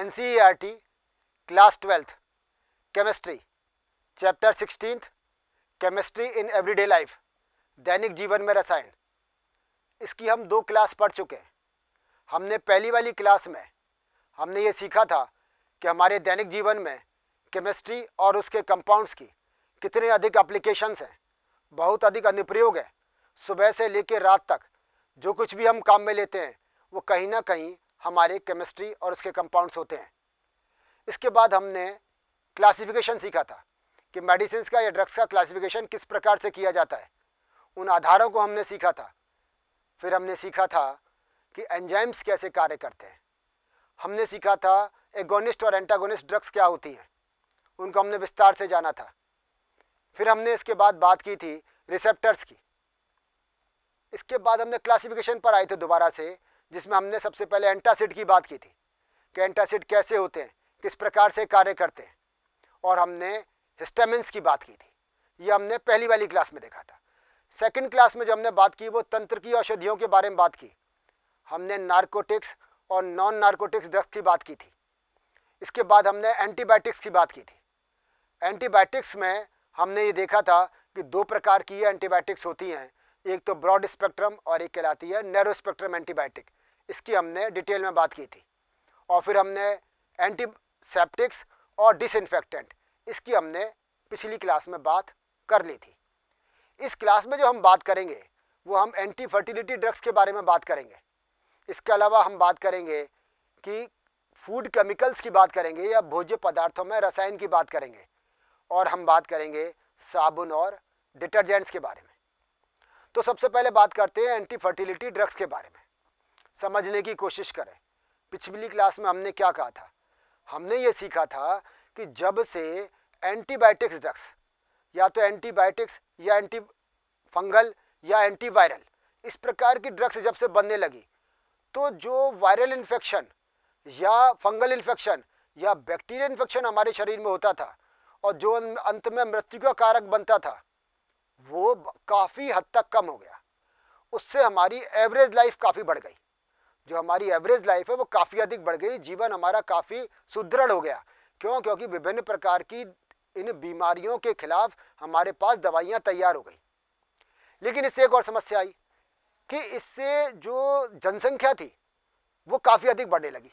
N C R T class twelfth chemistry chapter sixteen chemistry in everyday life दैनिक जीवन में रसायन इसकी हम दो क्लास पढ़ चुके हैं हमने पहली वाली क्लास में हमने ये सीखा था कि हमारे दैनिक जीवन में केमिस्ट्री और उसके कंपाउंड्स की कितने अधिक एप्लीकेशंस हैं बहुत अधिक अनुप्रयोग है सुबह से लेकर रात तक जो कुछ भी हम काम में लेते हैं वो कहीं ना कहीं हमारे केमिस्ट्री और उसके कंपाउंड्स होते हैं इसके बाद हमने क्लासिफिकेशन सीखा था कि मेडिसिन का या ड्रग्स का क्लासिफिकेशन किस प्रकार से किया जाता है उन आधारों को हमने सीखा था फिर हमने सीखा था कि एंजाइम्स कैसे कार्य करते हैं हमने सीखा था एगोनिस्ट और एंटागोनिस्ट ड्रग्स क्या होती हैं उनको हमने विस्तार से जाना था फिर हमने इसके बाद बात की थी रिसेप्टर्स की इसके बाद हमने क्लासिफिकेशन पर आए थे दोबारा से जिसमें हमने सबसे पहले एंटासिड की बात की थी कि एंटासिड कैसे होते हैं किस प्रकार से कार्य करते हैं और हमने हिस्टामिन्स की बात की थी ये हमने पहली वाली क्लास में देखा था सेकंड क्लास में जो हमने बात की वो तंत्र की औषधियों के बारे में बात की हमने नार्कोटिक्स और नॉन नार्कोटिक्स ड्रग्स की बात की थी इसके बाद हमने एंटीबायोटिक्स की बात की थी एंटीबायोटिक्स में हमने ये देखा था कि दो प्रकार की एंटीबायोटिक्स होती हैं एक तो ब्रॉड स्पेक्ट्रम और एक कहलाती है नैरो स्पेक्ट्रम एंटीबायोटिक इसकी हमने डिटेल में बात की थी और फिर हमने एंटीसेप्टिक्स और डिसइनफेक्टेंट इसकी हमने पिछली क्लास में बात कर ली थी इस क्लास में जो हम बात करेंगे वो हम एंटी फर्टिलिटी ड्रग्स के बारे में बात करेंगे इसके अलावा हम बात करेंगे कि फूड केमिकल्स की बात करेंगे या भोज्य पदार्थों में रसायन की बात करेंगे और हम बात करेंगे साबुन और डिटर्जेंट्स के बारे में तो सबसे पहले बात करते हैं एंटी फर्टिलिटी ड्रग्स के बारे में समझने की कोशिश करें पिछली क्लास में हमने क्या कहा था हमने ये सीखा था कि जब से एंटीबायोटिक्स ड्रग्स या तो एंटीबायोटिक्स या एंटी फंगल या एंटीवायरल इस प्रकार की ड्रग्स जब से बनने लगी तो जो वायरल इन्फेक्शन या फंगल इन्फेक्शन या बैक्टीरिया इन्फेक्शन हमारे शरीर में होता था और जो अं-, अंत में मृत्यु का कारक बनता था वो काफ़ी हद तक कम हो गया उससे हमारी एवरेज लाइफ काफ़ी बढ़ गई जो हमारी एवरेज लाइफ है वो काफ़ी अधिक बढ़ गई जीवन हमारा काफ़ी सुदृढ़ हो गया क्यों क्योंकि विभिन्न प्रकार की इन बीमारियों के खिलाफ हमारे पास दवाइयाँ तैयार हो गई लेकिन इससे एक और समस्या आई कि इससे जो जनसंख्या थी वो काफ़ी अधिक बढ़ने लगी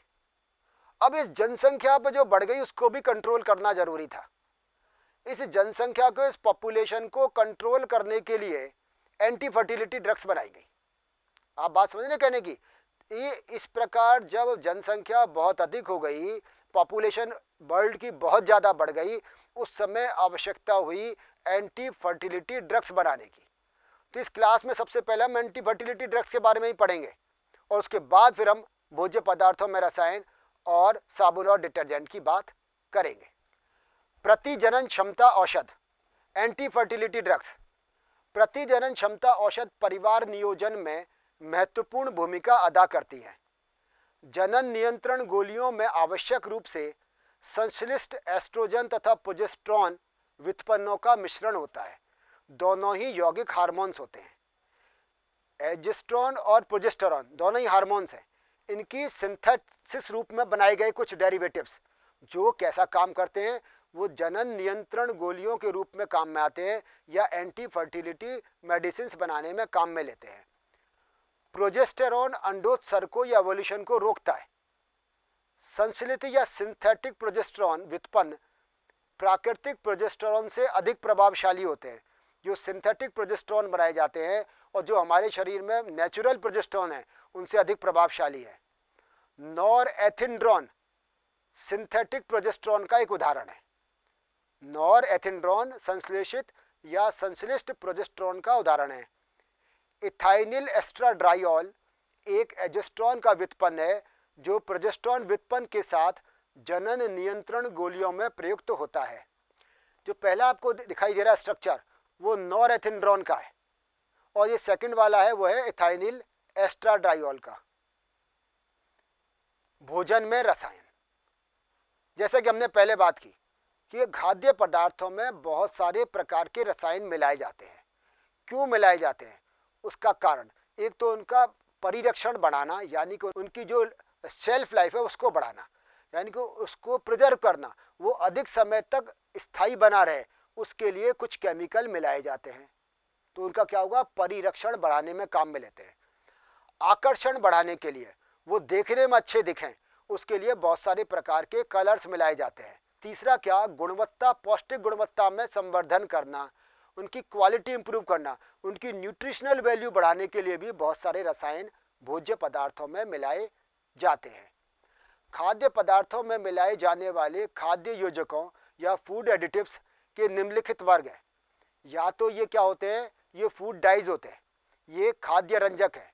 अब इस जनसंख्या पर जो बढ़ गई उसको भी कंट्रोल करना ज़रूरी था इस जनसंख्या को इस पॉपुलेशन को कंट्रोल करने के लिए एंटी फर्टिलिटी ड्रग्स बनाई गई आप बात समझ रहे कहने की ये इस प्रकार जब जनसंख्या बहुत अधिक हो गई पॉपुलेशन वर्ल्ड की बहुत ज़्यादा बढ़ गई उस समय आवश्यकता हुई एंटी फर्टिलिटी ड्रग्स बनाने की तो इस क्लास में सबसे पहले हम एंटी फर्टिलिटी ड्रग्स के बारे में ही पढ़ेंगे और उसके बाद फिर हम भोज्य पदार्थों में रसायन और साबुन और डिटर्जेंट की बात करेंगे प्रतिजनन क्षमता औषध एंटी फर्टिलिटी ड्रग्स प्रतिजनन क्षमता औषध परिवार नियोजन में महत्वपूर्ण भूमिका अदा करती हैं जनन नियंत्रण गोलियों में आवश्यक रूप से संश्लिष्ट एस्ट्रोजन तथा पोजेस्ट्रॉन व्युत्पन्नों का मिश्रण होता है दोनों ही यौगिक हार्मोन्स होते हैं एजिस्ट्रॉन और प्रोजेस्टरॉन दोनों ही हार्मोन्स हैं इनकी सिंथेसिस रूप में बनाए गए कुछ डेरिवेटिव्स जो कैसा काम करते हैं वो जनन नियंत्रण गोलियों के रूप में काम में आते हैं या एंटी फर्टिलिटी मेडिसिन बनाने में काम में लेते हैं प्रोजेस्टेरॉन अंडोत्सर को या वोल्यूशन को रोकता है संश्लित या सिंथेटिक प्रोजेस्टेरॉन व्युत्पन्न प्राकृतिक प्रोजेस्टेरॉन से अधिक प्रभावशाली होते हैं जो सिंथेटिक प्रोजेस्टेरॉन बनाए जाते हैं और जो हमारे शरीर में नेचुरल प्रोजेस्टेरॉन है उनसे अधिक प्रभावशाली है नॉर एथिनड्रॉन सिंथेटिक प्रोजेस्ट्रॉन का एक उदाहरण है नॉर एथिनड्रॉन संश्लेषित या संश्लिष्ट प्रोजेस्ट्रॉन का उदाहरण है इथाइनिल एस्ट्राड्राइल एक एजेस्ट्रॉन का व्युत्पन्न है जो प्रोजेस्ट्रॉन व्युत्पन्न के साथ जनन नियंत्रण गोलियों में प्रयुक्त होता है जो पहला आपको दिखाई दे रहा है स्ट्रक्चर वो नॉरेथिनड्रॉन का है और ये सेकंड वाला है वो है इथाइनिल एस्ट्राड्राइल का भोजन में रसायन जैसे कि हमने पहले बात की कि खाद्य पदार्थों में बहुत सारे प्रकार के रसायन मिलाए जाते हैं क्यों मिलाए जाते हैं उसका कारण एक तो उनका परिरक्षण बढ़ाना यानी कि उनकी जो सेल्फ लाइफ है उसको बढ़ाना यानी कि उसको प्रिजर्व करना वो अधिक समय तक स्थायी बना रहे उसके लिए कुछ केमिकल मिलाए जाते हैं तो उनका क्या होगा परिरक्षण बढ़ाने में काम में लेते हैं आकर्षण बढ़ाने के लिए वो देखने में अच्छे दिखें उसके लिए बहुत सारे प्रकार के कलर्स मिलाए जाते हैं तीसरा क्या गुणवत्ता पौष्टिक गुणवत्ता में संवर्धन करना उनकी क्वालिटी इंप्रूव करना उनकी न्यूट्रिशनल वैल्यू बढ़ाने के लिए भी बहुत सारे रसायन भोज्य पदार्थों में मिलाए जाते हैं खाद्य पदार्थों में मिलाए जाने वाले खाद्य योजकों या फूड एडिटिव्स के निम्नलिखित वर्ग हैं या तो ये क्या होते हैं ये फूड डाइज होते हैं ये खाद्य रंजक है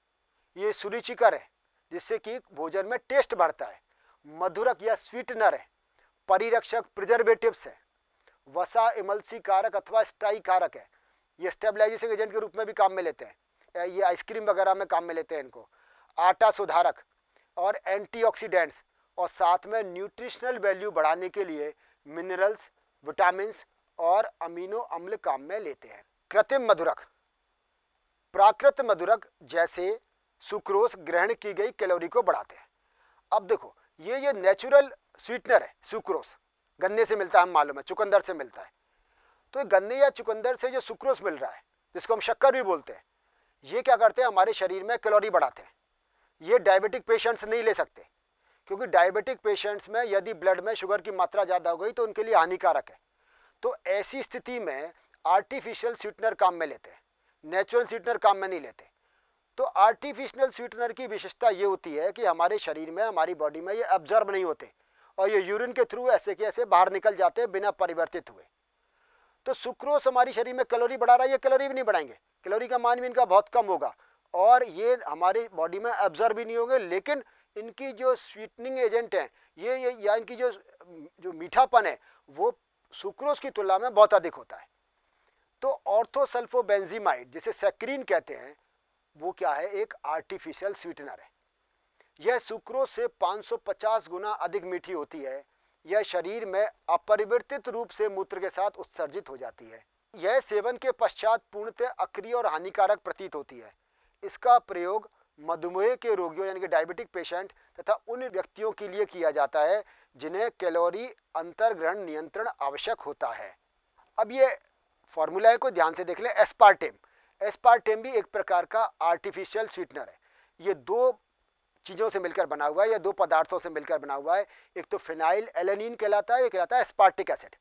ये सुरुचिकर है जिससे कि भोजन में टेस्ट बढ़ता है मधुरक या स्वीटनर है परिरक्षक प्रिजर्वेटिव्स है वसा इमल्सी कारक अथवा स्टाई कारक है ये स्टेबलाइजेशन एजेंट के रूप में भी काम में लेते हैं ये आइसक्रीम वगैरह में काम में लेते हैं इनको आटा सुधारक और एंटीऑक्सीडेंट्स और साथ में न्यूट्रिशनल वैल्यू बढ़ाने के लिए मिनरल्स विटामिन और अमीनो अम्ल काम में लेते हैं कृत्रिम मधुरक प्राकृत मधुरक जैसे सुक्रोस ग्रहण की गई कैलोरी को बढ़ाते हैं अब देखो ये ये नेचुरल स्वीटनर है सुक्रोस गन्ने से मिलता है हम मालूम है चुकंदर से मिलता है तो गन्ने या चुकंदर से जो सुक्रोस मिल रहा है जिसको हम शक्कर भी बोलते हैं ये क्या करते हैं हमारे शरीर में कैलोरी बढ़ाते हैं ये डायबिटिक पेशेंट्स नहीं ले सकते क्योंकि डायबिटिक पेशेंट्स में यदि ब्लड में शुगर की मात्रा ज़्यादा हो गई तो उनके लिए हानिकारक है तो ऐसी स्थिति में आर्टिफिशियल स्वीटनर काम में लेते हैं नेचुरल स्वीटनर काम में नहीं लेते तो आर्टिफिशियल स्वीटनर की विशेषता ये होती है कि हमारे शरीर में हमारी बॉडी में ये ऑब्जर्व नहीं होते और ये यूरिन के थ्रू ऐसे के ऐसे बाहर निकल जाते हैं बिना परिवर्तित हुए तो सुक्रोस हमारे शरीर में कैलोरी बढ़ा रहा है ये कैलोरी भी नहीं बढ़ाएंगे कैलोरी का मान भी इनका बहुत कम होगा और ये हमारी बॉडी में एब्जर्व भी नहीं होंगे लेकिन इनकी जो स्वीटनिंग एजेंट हैं ये, ये या इनकी जो जो मीठापन है वो सुक्रोस की तुलना में बहुत अधिक होता है तो ऑर्थोसल्फोबेंजीमाइड जिसे सेक्रीन कहते हैं वो क्या है एक आर्टिफिशियल स्वीटनर है यह सुक्रोज से 550 गुना अधिक मीठी होती है यह शरीर में अपरिवर्तित रूप से मूत्र के साथ उत्सर्जित हो जाती है यह सेवन के पश्चात पूर्णतः अक्रिय और हानिकारक प्रतीत होती है इसका प्रयोग मधुमेह के रोगियों यानी कि डायबिटिक पेशेंट तथा उन व्यक्तियों के लिए किया जाता है जिन्हें कैलोरी अंतर्ग्रहण नियंत्रण आवश्यक होता है अब ये फॉर्मूला को ध्यान से देख लें एस्पार्टेम एस्पार्टेम भी एक प्रकार का आर्टिफिशियल स्वीटनर है ये दो चीज़ों से मिलकर बना हुआ है या दो पदार्थों से मिलकर बना हुआ है एक तो फिनाइल एलेनिन कहलाता है एक कहलाता है एस्पार्टिक एसिड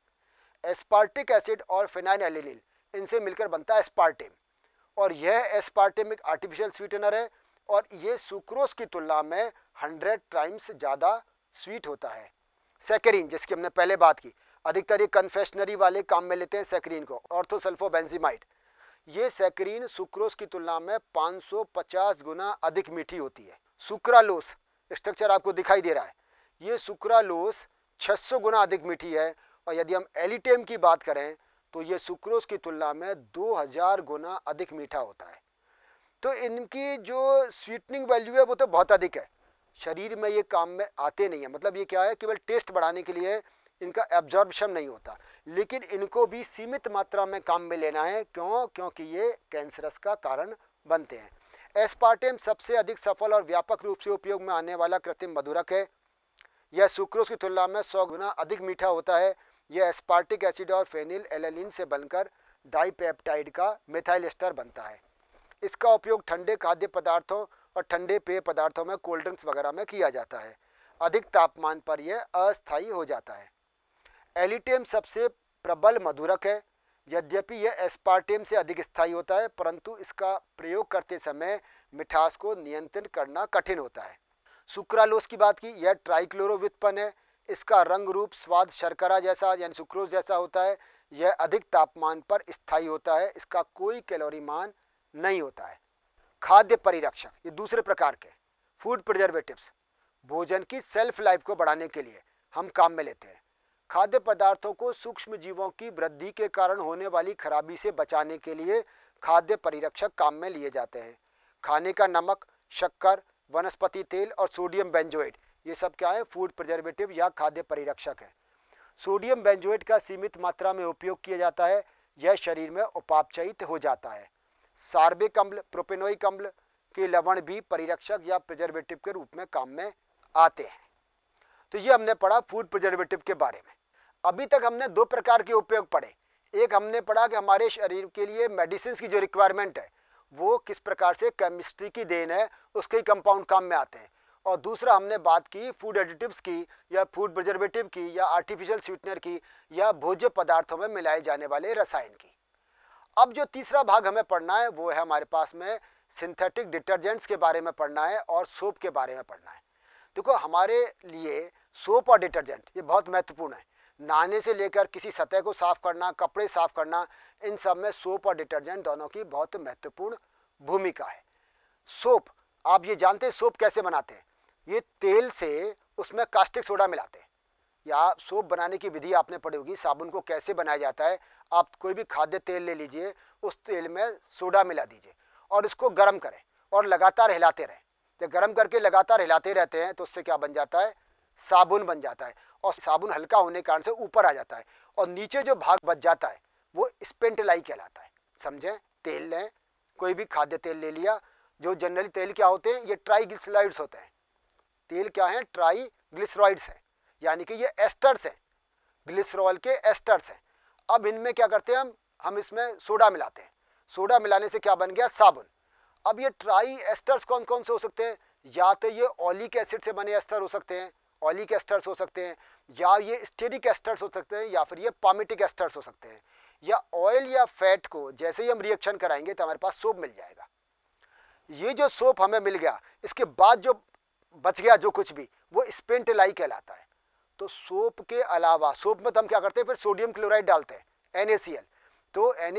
एस्पार्टिक एसिड और फिनाइल एलेनिन इनसे मिलकर बनता है एस्पार्टेम और यह एस्पार्टेम एक आर्टिफिशियल स्वीटनर है और ये सुक्रोस की तुलना में हंड्रेड टाइम्स ज़्यादा स्वीट होता है सेकरीन जिसकी हमने पहले बात की अधिकतर ये कन्फेशनरी वाले काम में लेते हैं सेकरीन को ऑर्थोसल्फोबेंजीमाइड ये सेकरीन सुक्रोस की तुलना में 550 गुना अधिक मीठी होती है सुक्रालोस स्ट्रक्चर आपको दिखाई दे रहा है ये सुक्रालोस 600 गुना अधिक मीठी है और यदि हम एलिटेम की बात करें तो ये सुक्रोस की तुलना में 2000 गुना अधिक मीठा होता है तो इनकी जो स्वीटनिंग वैल्यू है वो तो बहुत अधिक है शरीर में ये काम में आते नहीं है मतलब ये क्या है केवल टेस्ट बढ़ाने के लिए इनका एब्जॉर्बशन नहीं होता लेकिन इनको भी सीमित मात्रा में काम में लेना है क्यों क्योंकि ये कैंसरस का कारण बनते हैं एस्पार्टेम सबसे अधिक सफल और व्यापक रूप से उपयोग में आने वाला कृत्रिम मधुरक है यह सुक्रोज की तुलना में सौ गुना अधिक मीठा होता है यह एस्पार्टिक एसिड और फेनिल एलेलिन से बनकर डाईपेप्टाइड का मिथाइल स्तर बनता है इसका उपयोग ठंडे खाद्य पदार्थों और ठंडे पेय पदार्थों में कोल्ड ड्रिंक्स वगैरह में किया जाता है अधिक तापमान पर यह अस्थायी हो जाता है एलिटेम सबसे प्रबल मधुरक है यद्यपि यह एस्पार्टेम से अधिक स्थायी होता है परंतु इसका प्रयोग करते समय मिठास को नियंत्रण करना कठिन होता है सुक्रालोस की बात की यह व्युत्पन्न है इसका रंग रूप स्वाद शर्करा जैसा यानी सुक्रोज जैसा होता है यह अधिक तापमान पर स्थायी होता है इसका कोई कैलोरी मान नहीं होता है खाद्य परिरक्षण ये दूसरे प्रकार के फूड प्रिजर्वेटिव्स भोजन की सेल्फ लाइफ को बढ़ाने के लिए हम काम में लेते हैं खाद्य पदार्थों को सूक्ष्म जीवों की वृद्धि के कारण होने वाली खराबी से बचाने के लिए खाद्य परिरक्षक काम में लिए जाते हैं खाने का नमक शक्कर वनस्पति तेल और सोडियम बेंजोएट ये सब क्या है फूड प्रिजर्वेटिव या खाद्य परिरक्षक है सोडियम बेंजोएट का सीमित मात्रा में उपयोग किया जाता है यह शरीर में उपापचयित हो जाता है सार्बिक अम्ल प्रोपेनोइक अम्ल के लवण भी परिरक्षक या प्रिजर्वेटिव के रूप में काम में आते हैं तो ये हमने पढ़ा फूड प्रिजर्वेटिव के बारे में अभी तक हमने दो प्रकार के उपयोग पढ़े एक हमने पढ़ा कि हमारे शरीर के लिए मेडिसिन की जो रिक्वायरमेंट है वो किस प्रकार से केमिस्ट्री की देन है उसके कंपाउंड काम में आते हैं और दूसरा हमने बात की फूड एडिटिव्स की या फूड प्रिजर्वेटिव की या आर्टिफिशियल स्वीटनर की या भोज्य पदार्थों में मिलाए जाने वाले रसायन की अब जो तीसरा भाग हमें पढ़ना है वो है हमारे पास में सिंथेटिक डिटर्जेंट्स के बारे में पढ़ना है और सोप के बारे में पढ़ना है देखो हमारे लिए सोप और डिटर्जेंट ये बहुत महत्वपूर्ण है नहाने से लेकर किसी सतह को साफ करना कपड़े साफ करना इन सब में सोप और डिटर्जेंट दोनों की बहुत महत्वपूर्ण भूमिका है सोप आप ये जानते हैं सोप कैसे बनाते हैं ये तेल से उसमें कास्टिक सोडा मिलाते हैं या सोप बनाने की विधि आपने पढ़ी होगी साबुन को कैसे बनाया जाता है आप कोई भी खाद्य तेल ले लीजिए उस तेल में सोडा मिला दीजिए और इसको गर्म करें और लगातार हिलाते रहें जब गर्म करके लगातार हिलाते रहते हैं तो उससे क्या बन जाता है साबुन बन जाता है और साबुन हल्का होने के कारण से ऊपर आ जाता है और नीचे जो भाग बच जाता है वो स्पेंटलाई कहलाता है समझें तेल लें कोई भी खाद्य तेल ले लिया जो जनरली तेल क्या होते हैं ये ट्राईग्लिसराइड्स होते हैं तेल क्या है ट्राईग्लिसराइड्स हैं यानी कि ये एस्टर्स हैं ग्लिसरॉल के एस्टर्स हैं अब इनमें क्या करते हैं हम हम इसमें सोडा मिलाते हैं सोडा मिलाने से क्या बन गया साबुन अब ये ट्राई एस्टर्स कौन कौन से हो सकते हैं या तो ये ऑलिक एसिड से बने एस्टर हो सकते हैं ऑलिक एस्टर्स हो सकते हैं या ये स्टेरिक एस्टर्स हो सकते हैं या फिर ये पामिटिक एस्टर्स हो सकते हैं या ऑयल या फैट को जैसे ही हम रिएक्शन कराएंगे तो हमारे पास सोप मिल जाएगा ये जो सोप हमें मिल गया इसके बाद जो बच गया जो कुछ भी वो स्पेंटलाई कहलाता है तो सोप के अलावा सोप में तो हम क्या करते हैं फिर सोडियम क्लोराइड डालते हैं एन तो एन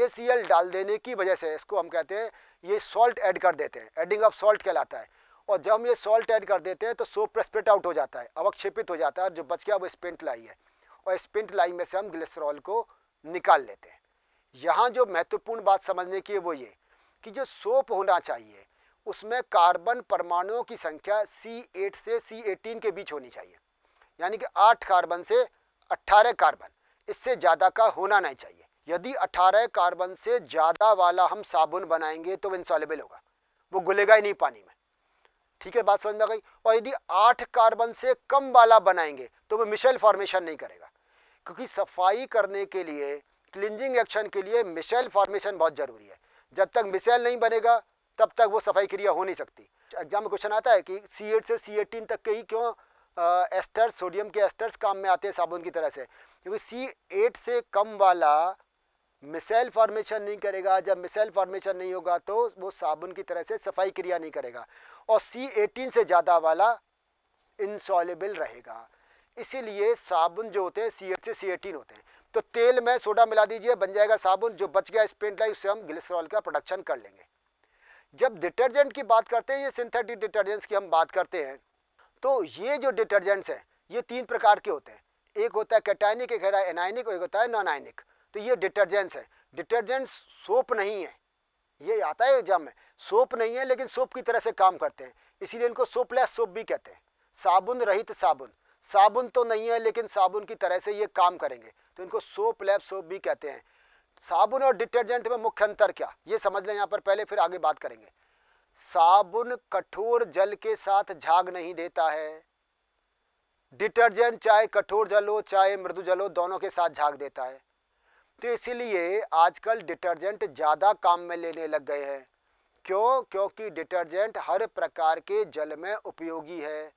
डाल देने की वजह से इसको हम कहते हैं ये सॉल्ट ऐड कर देते हैं एडिंग ऑफ सॉल्ट कहलाता है और जब हम ये सॉल्ट ऐड कर देते हैं तो सोप प्रेस्पेट आउट हो जाता है अवक्षेपित हो जाता है और जो बच गया वो स्पेंट लाई है और स्पेंट लाई में से हम ग्लिसरॉल को निकाल लेते हैं यहाँ जो महत्वपूर्ण बात समझने की है वो ये कि जो सोप होना चाहिए उसमें कार्बन परमाणुओं की संख्या C8 से C18 के बीच होनी चाहिए यानी कि आठ कार्बन से अट्ठारह कार्बन इससे ज़्यादा का होना नहीं चाहिए यदि अट्ठारह कार्बन से ज़्यादा वाला हम साबुन बनाएंगे तो वह इंसॉलेबल होगा वो गुलेगा ही नहीं पानी में ठीक है बात समझ में आ गई और यदि आठ कार्बन से कम वाला बनाएंगे तो वो मिशेल फॉर्मेशन नहीं करेगा क्योंकि सफाई करने के लिए क्लिंजिंग एक्शन के लिए मिशेल फॉर्मेशन बहुत ज़रूरी है जब तक मिशेल नहीं बनेगा तब तक वो सफाई क्रिया हो नहीं सकती एग्जाम में क्वेश्चन आता है कि सी एट से सी एटीन तक के ही क्यों एस्टर्स सोडियम के एस्टर्स काम में आते हैं साबुन की तरह से क्योंकि सी एट से कम वाला मिसाइल फॉर्मेशन नहीं करेगा जब मिसाइल फॉर्मेशन नहीं होगा तो वो साबुन की तरह से सफाई क्रिया नहीं करेगा और सी एटीन से ज़्यादा वाला इंसॉलेबल रहेगा इसीलिए साबुन जो होते हैं सी एट से सी एटीन होते हैं तो तेल में सोडा मिला दीजिए बन जाएगा साबुन जो बच गया स्पेंट लाइफ उससे हम ग्लिसरॉल का प्रोडक्शन कर लेंगे जब डिटर्जेंट की बात करते हैं ये सिंथेटिक डिटर्जेंट्स की हम बात करते हैं तो ये जो डिटर्जेंट्स हैं ये तीन प्रकार के होते हैं एक होता है कैटाइनिक एक होता है एनाइनिक और एक होता है नॉन आइनिक तो ये डिटर्जेंट्स है डिटर्जेंट्स सोप नहीं है ये आता है एग्जाम में सोप नहीं है लेकिन सोप की तरह से काम करते हैं इसीलिए इनको सोपलेस सोप भी कहते हैं साबुन रहित साबुन साबुन तो नहीं है लेकिन साबुन की तरह से ये काम करेंगे तो इनको सोप लैब सोप भी कहते हैं साबुन और डिटर्जेंट में मुख्य अंतर क्या ये समझ लें यहाँ पर पहले फिर आगे बात करेंगे साबुन कठोर जल के साथ झाग नहीं देता है डिटर्जेंट चाहे कठोर जल हो चाहे मृदु जल हो दोनों के साथ झाग देता है तो इसीलिए आजकल डिटर्जेंट ज़्यादा काम में लेने लग गए हैं क्यों क्योंकि डिटर्जेंट हर प्रकार के जल में उपयोगी है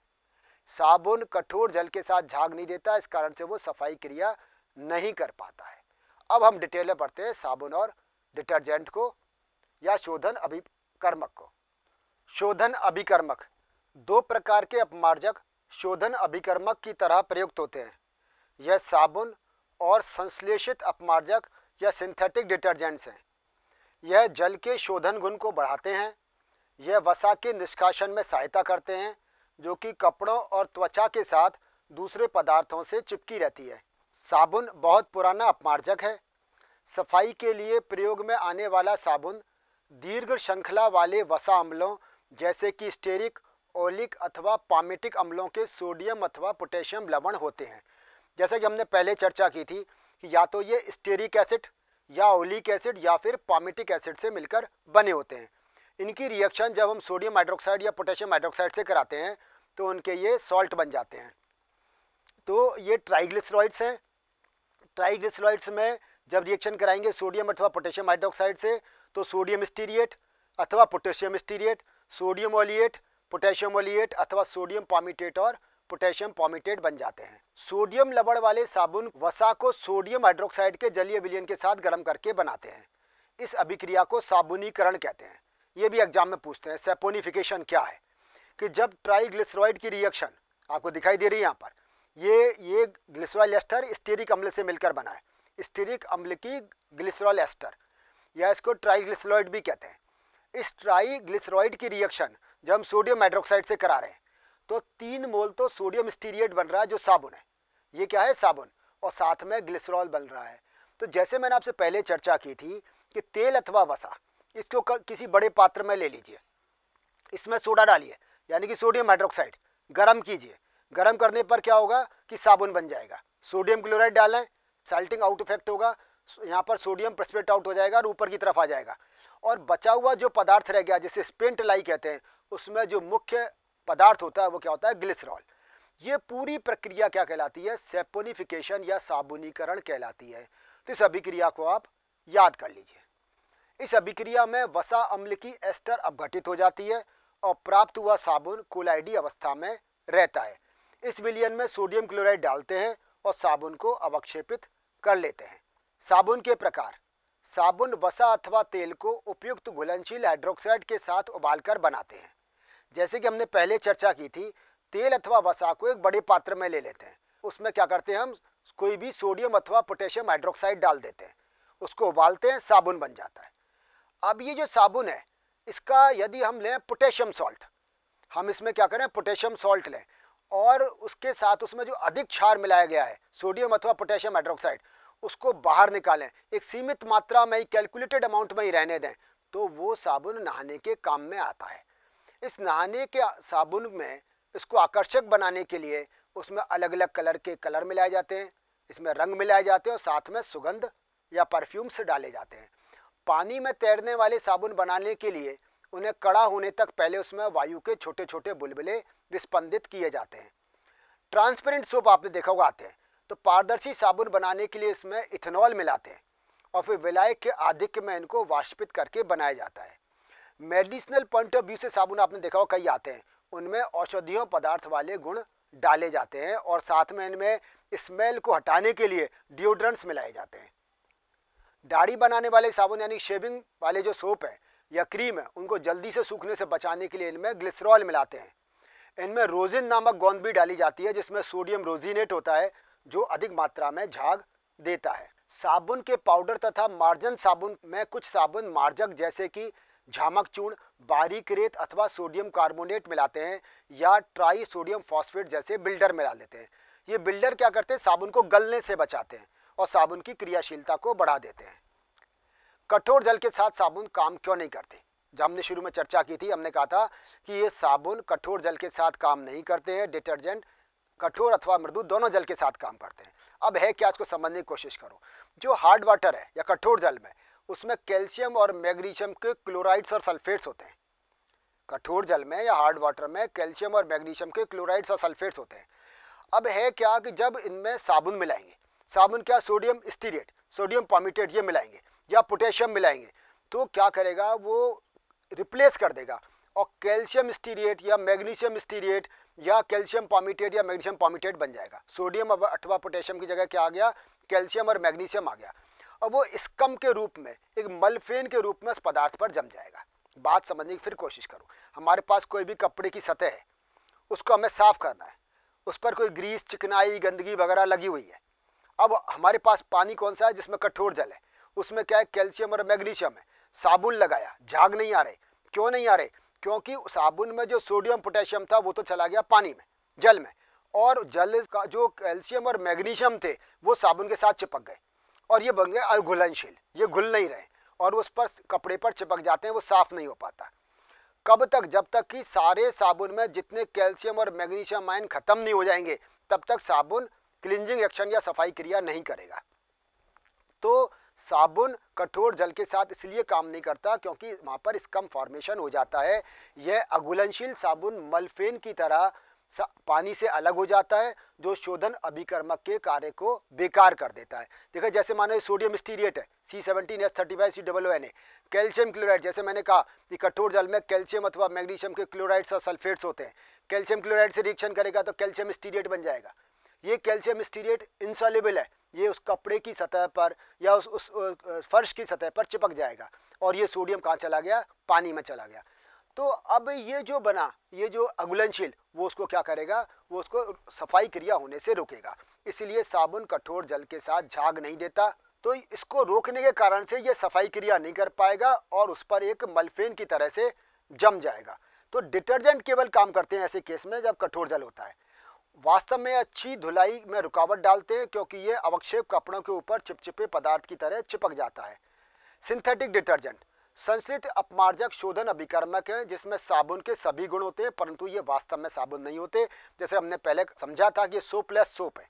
साबुन कठोर जल के साथ झाग नहीं देता इस कारण से वो सफाई क्रिया नहीं कर पाता है अब हम डिटेल में पढ़ते हैं साबुन और डिटर्जेंट को या शोधन अभिकर्मक को शोधन अभिकर्मक दो प्रकार के अपमार्जक शोधन अभिकर्मक की तरह प्रयुक्त होते हैं यह साबुन और संश्लेषित अपमार्जक या सिंथेटिक डिटर्जेंट्स हैं यह जल के शोधन गुण को बढ़ाते हैं यह वसा के निष्कासन में सहायता करते हैं जो कि कपड़ों और त्वचा के साथ दूसरे पदार्थों से चिपकी रहती है साबुन बहुत पुराना अपमार्जक है सफाई के लिए प्रयोग में आने वाला साबुन दीर्घ श्रृंखला वाले वसा अम्लों जैसे कि स्टेरिक ओलिक अथवा पामेटिक अम्लों के सोडियम अथवा पोटेशियम लवण होते हैं जैसे कि हमने पहले चर्चा की थी कि या तो ये स्टेरिक एसिड या ओलिक एसिड या फिर पामिटिक एसिड से मिलकर बने होते हैं इनकी रिएक्शन जब हम सोडियम हाइड्रोक्साइड या पोटेशियम हाइड्रोक्साइड से कराते हैं तो उनके ये सॉल्ट बन जाते हैं तो ये ट्राइग्लिसराइड्स हैं ट्राइग्लिसराइड्स में जब रिएक्शन कराएंगे सोडियम अथवा पोटेशियम हाइड्रोक्साइड से तो सोडियम स्टीरिएट अथवा potassium stearate sodium oleate potassium oleate अथवा सोडियम पामिटेट और पोटेशियम पॉमिटेट बन जाते हैं सोडियम लबड़ वाले साबुन वसा को सोडियम हाइड्रोक्साइड के जलीय विलियन के साथ गर्म करके बनाते हैं इस अभिक्रिया को साबुनीकरण कहते हैं ये भी एग्जाम में पूछते हैं सेपोनिफिकेशन क्या है कि जब ट्राइग्लिसराइड की रिएक्शन आपको दिखाई दे रही है यहाँ पर ये ये ग्लिसरॉल एस्टर स्टेरिक अम्ल से मिलकर बना है स्टीरिक अम्ल की ग्लिसरॉल एस्टर या इसको ट्राइग्लिसराइड भी कहते हैं इस ट्राइग्लिसराइड की रिएक्शन जब हम सोडियम हाइड्रोक्साइड से करा रहे हैं तो तीन मोल तो सोडियम स्टीरिएट बन रहा है जो साबुन है ये क्या है साबुन और साथ में ग्लिसरॉल बन रहा है तो जैसे मैंने आपसे पहले चर्चा की थी कि तेल अथवा वसा इसको किसी बड़े पात्र में ले लीजिए इसमें सोडा डालिए यानी कि सोडियम हाइड्रोक्साइड गर्म कीजिए गर्म करने पर क्या होगा कि साबुन बन जाएगा सोडियम क्लोराइड डालें साल्टिंग आउट इफेक्ट होगा यहाँ पर सोडियम प्रस्पेट आउट हो जाएगा और ऊपर की तरफ आ जाएगा और बचा हुआ जो पदार्थ रह गया जिसे स्पेंट लाई कहते हैं उसमें जो मुख्य पदार्थ होता है वो क्या होता है ग्लिसरॉल ये पूरी प्रक्रिया क्या कहलाती है सेपोनिफिकेशन या साबुनीकरण कहलाती है तो इस अभिक्रिया को आप याद कर लीजिए इस अभिक्रिया में वसा अम्ल की एस्टर अपघटित हो जाती है और प्राप्त हुआ साबुन कोलाइडी अवस्था में रहता है इस विलियन में सोडियम क्लोराइड डालते हैं और साबुन को अवक्षेपित कर लेते हैं साबुन के प्रकार साबुन वसा अथवा तेल को उपयुक्त घुलनशील हाइड्रोक्साइड के साथ उबालकर बनाते हैं जैसे कि हमने पहले चर्चा की थी तेल अथवा वसा को एक बड़े पात्र में ले लेते हैं उसमें क्या करते हैं हम कोई भी सोडियम अथवा पोटेशियम हाइड्रोक्साइड डाल देते हैं उसको उबालते हैं साबुन बन जाता है अब ये जो साबुन है इसका यदि हम लें पोटेशियम सॉल्ट हम इसमें क्या करें पोटेशियम सॉल्ट लें और उसके साथ उसमें जो अधिक क्षार मिलाया गया है सोडियम अथवा पोटेशियम हाइड्रोक्साइड उसको बाहर निकालें एक सीमित मात्रा में ही कैलकुलेटेड अमाउंट में ही रहने दें तो वो साबुन नहाने के काम में आता है इस नहाने के साबुन में इसको आकर्षक बनाने के लिए उसमें अलग अलग कलर के कलर मिलाए जाते हैं इसमें रंग मिलाए जाते हैं और साथ में सुगंध या परफ्यूम्स डाले जाते हैं पानी में तैरने वाले साबुन बनाने के लिए उन्हें कड़ा होने तक पहले उसमें वायु के छोटे छोटे बुलबुले विस्पंदित किए जाते हैं ट्रांसपेरेंट सोप आपने देखा होगा आते हैं तो पारदर्शी साबुन बनाने के लिए इसमें इथेनॉल मिलाते हैं और फिर विलायक के आधिक्य में इनको वाष्पित करके बनाया जाता है मेडिसिनल पॉइंट ऑफ व्यू से साबुन आपने देखा हो कई आते हैं उनमें औषधियों पदार्थ वाले गुण डाले जाते हैं और साथ में इनमें स्मेल को हटाने के लिए डिओड्रेंट्स मिलाए जाते हैं दाढ़ी बनाने वाले साबुन यानी शेविंग वाले जो सोप हैं या क्रीम है उनको जल्दी से सूखने से बचाने के लिए इनमें ग्लिसरॉल मिलाते हैं इनमें रोजिन नामक गोंद भी डाली जाती है जिसमें सोडियम रोजिनेट होता है जो अधिक मात्रा में झाग देता है साबुन के पाउडर तथा मार्जन साबुन में कुछ साबुन मार्जक जैसे कि झामक चूर्ण बारीक रेत अथवा सोडियम कार्बोनेट मिलाते हैं या ट्राई सोडियम फॉस्फेट जैसे बिल्डर मिला लेते हैं ये बिल्डर क्या करते हैं साबुन को गलने से बचाते हैं और साबुन की क्रियाशीलता को बढ़ा देते हैं कठोर जल के साथ साबुन काम क्यों नहीं करते जब हमने शुरू में चर्चा की थी हमने कहा था कि ये साबुन कठोर जल के साथ काम नहीं करते हैं डिटर्जेंट कठोर अथवा मृदु दोनों जल के साथ काम करते हैं अब है क्या इसको समझने की कोशिश करो जो हार्ड वाटर है या कठोर जल में उसमें कैल्शियम और मैग्नीशियम के क्लोराइड्स और सल्फेट्स होते हैं कठोर जल में या हार्ड वाटर में कैल्शियम और मैग्नीशियम के क्लोराइड्स और सल्फेट्स होते हैं अब है क्या कि जब इनमें साबुन मिलाएंगे साबुन क्या सोडियम स्टीरेट सोडियम पामिटेट ये मिलाएंगे या पोटेशियम मिलाएंगे तो क्या करेगा वो रिप्लेस कर देगा और कैल्शियम स्टीरिएट या मैग्नीशियम स्टीरिएट या कैल्शियम पॉमिटेट या मैग्नीशियम पामिटेट बन जाएगा सोडियम अथवा पोटेशियम की जगह क्या आ गया कैल्शियम और मैग्नीशियम आ गया और वो स्कम के रूप में एक मलफेन के रूप में उस पदार्थ पर जम जाएगा बात समझने की फिर कोशिश करो हमारे पास कोई भी कपड़े की सतह है उसको हमें साफ़ करना है उस पर कोई ग्रीस चिकनाई गंदगी वगैरह लगी हुई है अब हमारे पास पानी कौन सा है जिसमें कठोर जल है उसमें क्या है कैल्शियम और मैग्नीशियम है साबुन लगाया झाग नहीं आ रहे क्यों नहीं आ रहे क्योंकि साबुन में जो सोडियम पोटेशियम था वो तो चला गया पानी में जल में और जल का जो कैल्शियम और मैग्नीशियम थे वो साबुन के साथ चिपक गए और ये बन गए अघुलनशील ये घुल नहीं रहे और उस पर कपड़े पर चिपक जाते हैं वो साफ़ नहीं हो पाता कब तक जब तक कि सारे साबुन में जितने कैल्शियम और मैग्नीशियम आयन ख़त्म नहीं हो जाएंगे तब तक साबुन क्लिनजिंग एक्शन या सफाई क्रिया नहीं करेगा तो साबुन कठोर जल के साथ इसलिए काम नहीं करता क्योंकि वहाँ पर स्कम फॉर्मेशन हो जाता है यह अघुलनशील साबुन मलफेन की तरह पानी से अलग हो जाता है जो शोधन अभिकर्मक के कार्य को बेकार कर देता है देखा जैसे मानो सोडियम स्टीरियट है C seventeen S thirty five C double N A calcium chloride जैसे मैंने कहा कि कठोर जल में कैल्शियम अथवा मैग्नीशियम के क्लोराइड्स और सल्फेट्स होते हैं कैल्शियम क्लोराइड से रिएक्शन करेगा तो कैल्शियम स्टीरिएट बन जाएगा ये कैल्शियम स्टीरिएट इंसॉलेबल है ये उस कपड़े की सतह पर या उस, उस, उस फर्श की सतह पर चिपक जाएगा और ये सोडियम कहाँ चला गया पानी में चला गया तो अब ये जो बना ये जो अगुलनशील वो उसको क्या करेगा वो उसको सफाई क्रिया होने से रोकेगा इसलिए साबुन कठोर जल के साथ झाग नहीं देता तो इसको रोकने के कारण से ये सफाई क्रिया नहीं कर पाएगा और उस पर एक मलफेन की तरह से जम जाएगा तो डिटर्जेंट केवल काम करते हैं ऐसे केस में जब कठोर जल होता है वास्तव में अच्छी धुलाई में रुकावट डालते हैं क्योंकि ये अवक्षेप कपड़ों के ऊपर चिपचिपे पदार्थ की तरह चिपक जाता है सिंथेटिक डिटर्जेंट संश्लित अपमार्जक शोधन अभिकर्मक है जिसमें साबुन के सभी गुण होते हैं परंतु ये वास्तव में साबुन नहीं होते जैसे हमने पहले समझा था कि सोप लेस सोप है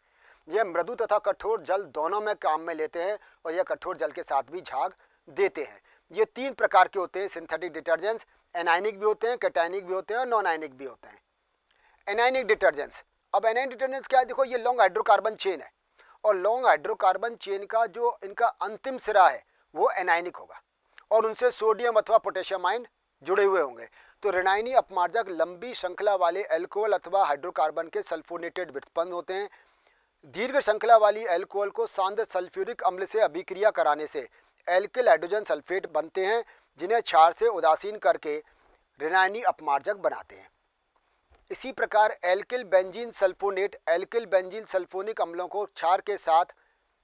यह मृदु तथा कठोर जल दोनों में काम में लेते हैं और यह कठोर जल के साथ भी झाग देते हैं ये तीन प्रकार के होते हैं सिंथेटिक डिटर्जेंट्स एनाइनिक भी होते हैं कैटाइनिक भी होते हैं और नॉन आइनिक भी होते हैं एनाइनिक डिटर्जेंट्स अब एनाइन डिटर्जेंट्स क्या है देखो ये लॉन्ग हाइड्रोकार्बन चेन है और लॉन्ग हाइड्रोकार्बन चेन का जो इनका अंतिम सिरा है वो एनाइनिक होगा और उनसे सोडियम अथवा पोटेशियम आयन जुड़े हुए होंगे तो रेनाइनी अपमार्जक लंबी श्रृंखला वाले एल्कोहल अथवा हाइड्रोकार्बन के सल्फोनेटेड व्युत्पन्न होते हैं दीर्घ श्रृंखला वाली एल्कोहल को सांद्र सल्फ्यूरिक अम्ल से अभिक्रिया कराने से एल्किल हाइड्रोजन सल्फेट बनते हैं जिन्हें क्षार से उदासीन करके रेनायनी अपमार्जक बनाते हैं इसी प्रकार alkyl benzene sulphonate alkyl benzene sulphonic अम्लों को क्षार के साथ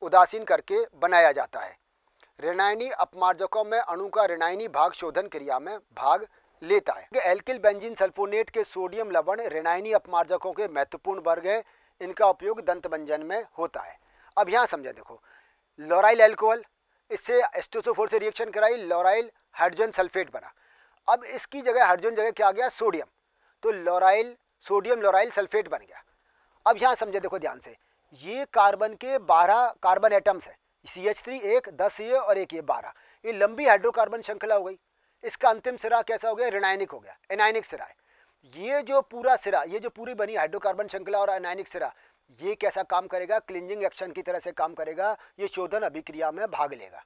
उदासीन करके बनाया जाता है रेनाइनी अपमार्जकों में अणु का रेनायनी भाग शोधन क्रिया में भाग लेता है एल्किल बेंजीन सल्फोनेट के सोडियम लवण रेनायनी अपमार्जकों के महत्वपूर्ण वर्ग हैं इनका उपयोग दंत में होता है अब यहाँ समझे देखो लोराइल एल्कोहल इससे एस्टोसोफोर से रिएक्शन कराई लोराइल हाइड्रोजन सल्फेट बना अब इसकी जगह हाइड्रोजन जगह क्या आ गया सोडियम तो लोराइल सोडियम लोराइल सल्फेट बन गया अब यहाँ समझे देखो ध्यान से ये कार्बन के बारह कार्बन एटम्स हैं सी एच थ्री एक दस ये और एक ये बारह ये लंबी हाइड्रोकार्बन श्रृंखला हो गई इसका अंतिम सिरा कैसा हो गया रिनाइनिक हो गया एनाइनिक सिरा है ये जो पूरा सिरा ये जो पूरी बनी हाइड्रोकार्बन श्रृंखला और एनाइनिक सिरा ये कैसा काम करेगा क्लिंजिंग एक्शन की तरह से काम करेगा ये शोधन अभिक्रिया में भाग लेगा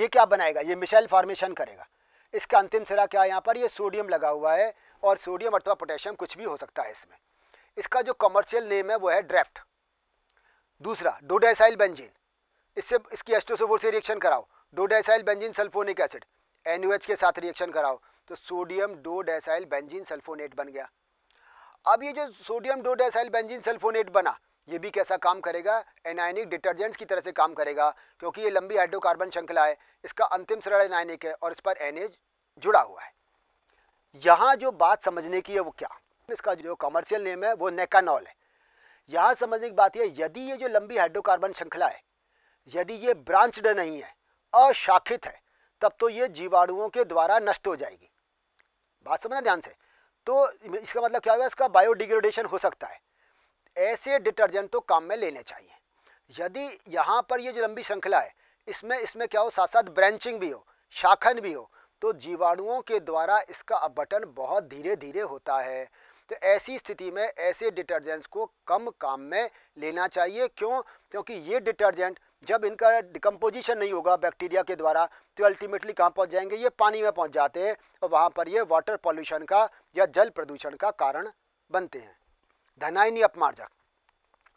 ये क्या बनाएगा ये मिसाइल फॉर्मेशन करेगा इसका अंतिम सिरा क्या है यहाँ पर ये सोडियम लगा हुआ है और सोडियम अथवा पोटेशियम कुछ भी हो सकता है इसमें इसका जो कमर्शियल नेम है वो है ड्रेफ्ट दूसरा डोडेसाइल बेंजीन इससे इसकी एस्टोसोफोर से रिएक्शन कराओ डोडेसाइल बेंजीन सल्फोनिक एसिड एन के साथ रिएक्शन कराओ तो सोडियम डेसाइल बेंजीन सल्फोनेट बन गया अब ये जो सोडियम डेसाइल बेंजीन सल्फोनेट बना ये भी कैसा काम करेगा एनायनिक डिटर्जेंट्स की तरह से काम करेगा क्योंकि ये लंबी हाइड्रोकार्बन श्रृंखला है इसका अंतिम सरल एनायनिक है और इस पर एनएज जुड़ा हुआ है यहाँ जो बात समझने की है वो क्या इसका जो कमर्शियल नेम है वो नेकानॉल है यहाँ समझने की बात यह यदि ये जो लंबी हाइड्रोकार्बन श्रृंखला है यदि ये ब्रांचड नहीं है अशाखित है तब तो ये जीवाणुओं के द्वारा नष्ट हो जाएगी बात समझना ध्यान से तो इसका मतलब क्या हुआ इसका बायोडिग्रेडेशन हो सकता है ऐसे डिटर्जेंट तो काम में लेने चाहिए यदि यहाँ पर ये जो लंबी श्रृंखला है इसमें इसमें क्या हो साथ साथ ब्रांचिंग भी हो शाखन भी हो तो जीवाणुओं के द्वारा इसका अपटन बहुत धीरे धीरे होता है तो ऐसी स्थिति में ऐसे डिटर्जेंट्स को कम काम में लेना चाहिए क्यों क्योंकि ये डिटर्जेंट जब इनका डिकम्पोजिशन नहीं होगा बैक्टीरिया के द्वारा तो अल्टीमेटली कहाँ पहुँच जाएंगे ये पानी में पहुँच जाते हैं और वहाँ पर ये वाटर पॉल्यूशन का या जल प्रदूषण का कारण बनते हैं धनायनी अपमार्जक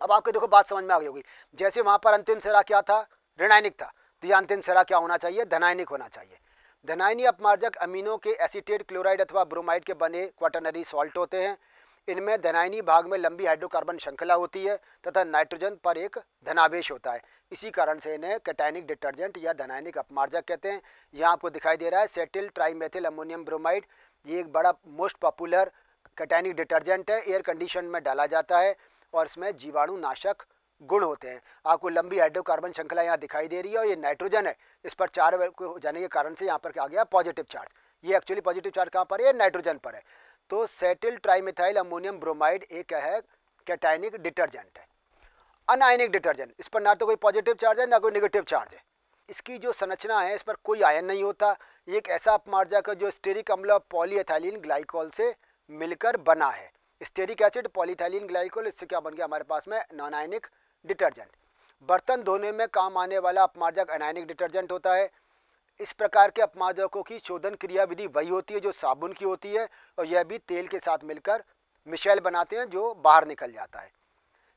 अब आपके देखो बात समझ में आ गई होगी जैसे वहाँ पर अंतिम सिरा क्या था ऋणायनिक था तो ये अंतिम सिरा क्या होना चाहिए धनायनिक होना चाहिए धनायनी अपमार्जक अमीनों के एसिटेट क्लोराइड अथवा ब्रोमाइड के बने क्वाटनरी सॉल्ट होते हैं इनमें धनायनी भाग में लंबी हाइड्रोकार्बन श्रृंखला होती है तथा नाइट्रोजन पर एक धनावेश होता है इसी कारण से इन्हें कैटाइनिक डिटर्जेंट या धनायनिक अपमार्जक कहते हैं यहाँ आपको दिखाई दे रहा है सेटिल ट्राईमेथिल अमोनियम ब्रोमाइड ये एक बड़ा मोस्ट पॉपुलर कैटाइनिक डिटर्जेंट है एयर कंडीशन में डाला जाता है और इसमें जीवाणुनाशक गुण होते हैं आपको लंबी हाइड्रोकार्बन श्रृंखला यहाँ दिखाई दे रही है और ये नाइट्रोजन है इस पर चार जाने के कारण से यहाँ पर आ गया पॉजिटिव चार्ज ये एक्चुअली पॉजिटिव चार्ज कहाँ पर है नाइट्रोजन पर है तो सेटिल ट्राईमिथाइल अमोनियम ब्रोमाइड एक क्या है कैटाइनिक डिटर्जेंट है अनायनिक डिटर्जेंट इस पर ना तो कोई पॉजिटिव चार्ज है ना कोई नेगेटिव चार्ज है इसकी जो संरचना है इस पर कोई आयन नहीं होता ये एक ऐसा अपमार्जक है जो स्टेरिक अम्ल पॉलीएथाइलिन ग्लाइकोल से मिलकर बना है स्टेरिक एसिड पॉलीथाइलिन ग्लाइकोल इससे क्या बन गया हमारे पास में नॉन आयनिक डिटर्जेंट बर्तन धोने में काम आने वाला अपमार्जक अनायनिक डिटर्जेंट होता है इस प्रकार के अपमादकों की शोधन क्रिया विधि वही होती है जो साबुन की होती है और यह भी तेल के साथ मिलकर मिशैल बनाते हैं जो बाहर निकल जाता है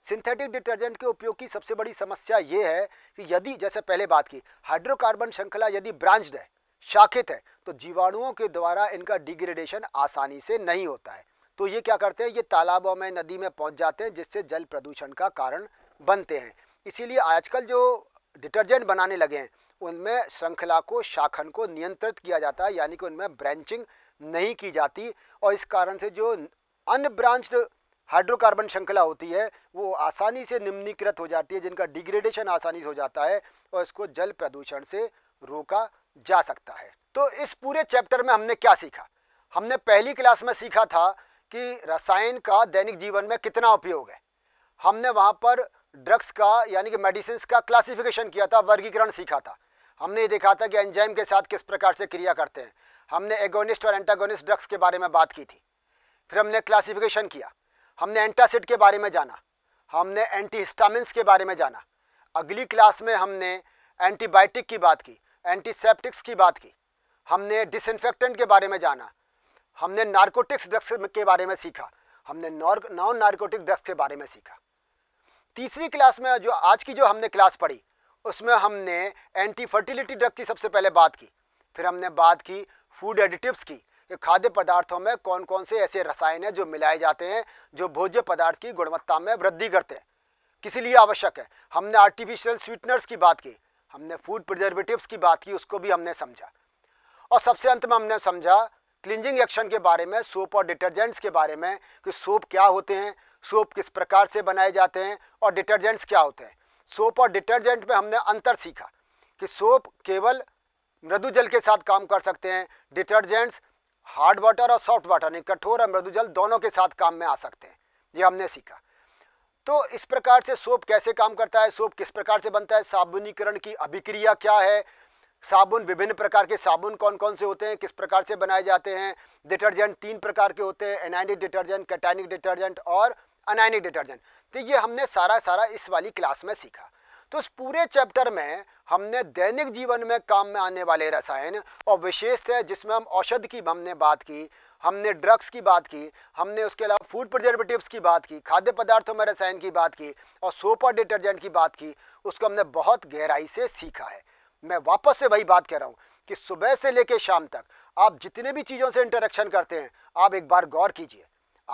सिंथेटिक डिटर्जेंट के उपयोग की सबसे बड़ी समस्या ये है कि यदि जैसे पहले बात की हाइड्रोकार्बन श्रृंखला यदि ब्रांचड है शाखित है तो जीवाणुओं के द्वारा इनका डिग्रेडेशन आसानी से नहीं होता है तो ये क्या करते हैं ये तालाबों में नदी में पहुंच जाते हैं जिससे जल प्रदूषण का कारण बनते हैं इसीलिए आजकल जो डिटर्जेंट बनाने लगे हैं उनमें श्रृंखला को शाखन को नियंत्रित किया जाता है यानी कि उनमें ब्रांचिंग नहीं की जाती और इस कारण से जो अनब्रांच्ड हाइड्रोकार्बन श्रृंखला होती है वो आसानी से निम्नीकृत हो जाती है जिनका डिग्रेडेशन आसानी से हो जाता है और इसको जल प्रदूषण से रोका जा सकता है तो इस पूरे चैप्टर में हमने क्या सीखा हमने पहली क्लास में सीखा था कि रसायन का दैनिक जीवन में कितना उपयोग है हमने वहाँ पर ड्रग्स का यानी कि मेडिसिन का क्लासिफिकेशन किया था वर्गीकरण सीखा था हमने ये देखा था कि एंजाइम के साथ किस प्रकार से क्रिया करते हैं हमने एगोनिस्ट और एंटागोनिस्ट ड्रग्स के बारे में बात की थी फिर हमने क्लासिफिकेशन किया हमने एंटासिड के बारे में जाना हमने एंटी के बारे में जाना अगली क्लास में हमने एंटीबायोटिक की बात की एंटीसेप्टिक्स की बात की हमने डिसइनफेक्टेंट के बारे में जाना हमने नार्कोटिक्स ड्रग्स के बारे में सीखा हमने नॉन नार्कोटिक ड्रग्स के बारे में सीखा तीसरी क्लास में जो आज की जो हमने क्लास पढ़ी उसमें हमने एंटी फर्टिलिटी ड्रग की सबसे पहले बात की फिर हमने बात की फूड एडिटिव्स की कि खाद्य पदार्थों में कौन कौन से ऐसे रसायन हैं जो मिलाए जाते हैं जो भोज्य पदार्थ की गुणवत्ता में वृद्धि करते हैं किसी लिए आवश्यक है हमने आर्टिफिशियल स्वीटनर्स की बात की हमने फूड प्रिजर्वेटिव की बात की उसको भी हमने समझा और सबसे अंत में हमने समझा क्लिंजिंग एक्शन के बारे में सोप और डिटर्जेंट्स के बारे में कि सोप क्या होते हैं सोप किस प्रकार से बनाए जाते हैं और डिटर्जेंट्स क्या होते हैं सोप और डिटर्जेंट में हमने अंतर सीखा कि सोप केवल मृदु जल के साथ काम कर सकते हैं डिटर्जेंट्स हार्ड वाटर और सॉफ्ट वाटर यानी कठोर और मृदु जल दोनों के साथ काम में आ सकते हैं ये हमने सीखा तो इस प्रकार से सोप कैसे काम करता है सोप किस प्रकार से बनता है साबुनीकरण की अभिक्रिया क्या है साबुन विभिन्न प्रकार के साबुन कौन कौन से होते हैं किस प्रकार से बनाए जाते हैं डिटर्जेंट तीन प्रकार के होते हैं एनाइनिक डिटर्जेंट कैटाइनिक डिटर्जेंट और अनायनिक डिटर्जेंट तो ये हमने सारा सारा इस वाली क्लास में सीखा तो उस पूरे चैप्टर में हमने दैनिक जीवन में काम में आने वाले रसायन और विशेषतः जिसमें हम औषध की हमने बात की हमने ड्रग्स की बात की हमने उसके अलावा फूड प्रिजर्वेटिव्स की बात की खाद्य पदार्थों में रसायन की बात की और सोपर डिटर्जेंट की बात की उसको हमने बहुत गहराई से सीखा है मैं वापस से वही बात कह रहा हूँ कि सुबह से लेकर शाम तक आप जितने भी चीज़ों से इंटरेक्शन करते हैं आप एक बार गौर कीजिए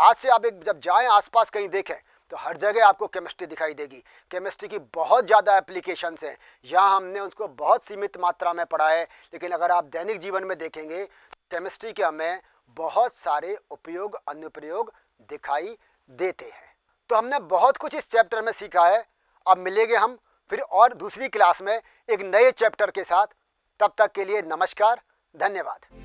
आज से आप एक जब जाएं आसपास कहीं देखें तो हर जगह आपको केमिस्ट्री दिखाई देगी केमिस्ट्री की बहुत ज़्यादा एप्लीकेशंस हैं यहाँ हमने उसको बहुत सीमित मात्रा में पढ़ा है लेकिन अगर आप दैनिक जीवन में देखेंगे केमिस्ट्री के हमें बहुत सारे उपयोग अनुप्रयोग दिखाई देते हैं तो हमने बहुत कुछ इस चैप्टर में सीखा है अब मिलेंगे हम फिर और दूसरी क्लास में एक नए चैप्टर के साथ तब तक के लिए नमस्कार धन्यवाद